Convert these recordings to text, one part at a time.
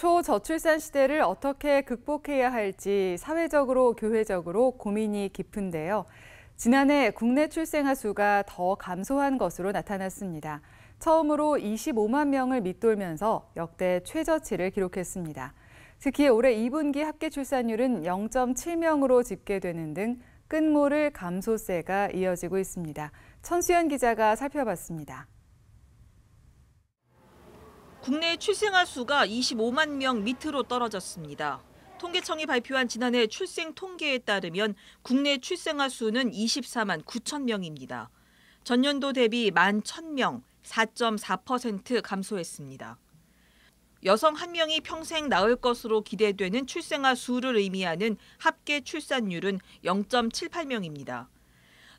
초저출산 시대를 어떻게 극복해야 할지 사회적으로 교회적으로 고민이 깊은데요. 지난해 국내 출생아 수가 더 감소한 것으로 나타났습니다. 처음으로 25만 명을 밑돌면서 역대 최저치를 기록했습니다. 특히 올해 2분기 합계 출산율은 0.7명으로 집계되는 등 끝모를 감소세가 이어지고 있습니다. 천수연 기자가 살펴봤습니다. 국내 출생아 수가 25만 명 밑으로 떨어졌습니다. 통계청이 발표한 지난해 출생 통계에 따르면 국내 출생아 수는 24만 9천 명입니다. 전년도 대비 1만 1 0명4.4% 감소했습니다. 여성 한 명이 평생 낳을 것으로 기대되는 출생아 수를 의미하는 합계 출산율은 0.78명입니다.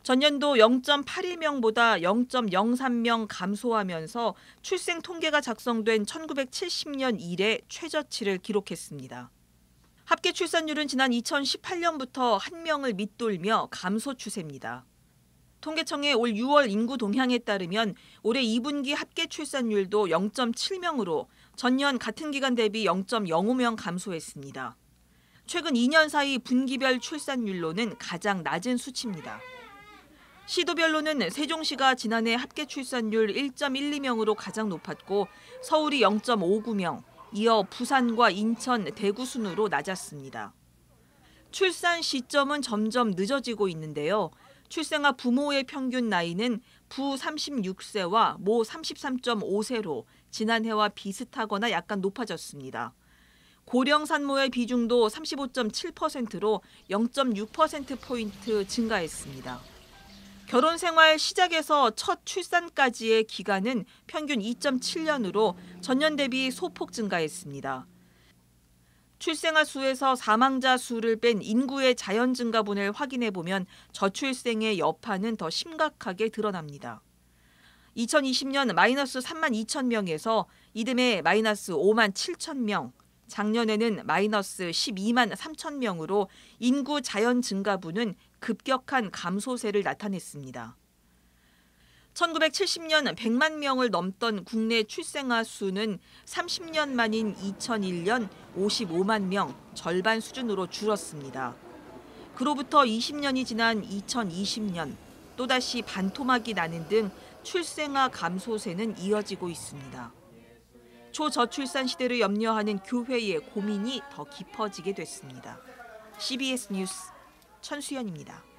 전년도 0.82명보다 0.03명 감소하면서 출생 통계가 작성된 1970년 이래 최저치를 기록했습니다. 합계 출산율은 지난 2018년부터 한 명을 밑돌며 감소 추세입니다. 통계청의 올 6월 인구 동향에 따르면 올해 2분기 합계 출산율도 0.7명으로 전년 같은 기간 대비 0.05명 감소했습니다. 최근 2년 사이 분기별 출산율로는 가장 낮은 수치입니다. 시도별로는 세종시가 지난해 합계 출산율 1.12명으로 가장 높았고 서울이 0.59명, 이어 부산과 인천, 대구 순으로 낮았습니다. 출산 시점은 점점 늦어지고 있는데요. 출생아 부모의 평균 나이는 부 36세와 모 33.5세로 지난해와 비슷하거나 약간 높아졌습니다. 고령 산모의 비중도 35.7%로 0.6%포인트 증가했습니다. 결혼 생활 시작에서 첫 출산까지의 기간은 평균 2.7년으로 전년 대비 소폭 증가했습니다. 출생아 수에서 사망자 수를 뺀 인구의 자연 증가분을 확인해 보면 저출생의 여파는 더 심각하게 드러납니다. 2020년 마이너스 3만 2천 명에서 이듬해 마이너스 5만 7천 명, 작년에는 마이너스 12만 3천 명으로 인구 자연 증가분은 급격한 감소세를 나타냈습니다. 1970년 100만 명을 넘던 국내 출생아 수는 30년 만인 2001년 55만 명, 절반 수준으로 줄었습니다. 그로부터 20년이 지난 2020년, 또다시 반토막이 나는 등 출생아 감소세는 이어지고 있습니다. 초저출산 시대를 염려하는 교회의 고민이 더 깊어지게 됐습니다. CBS 뉴스 천수연입니다.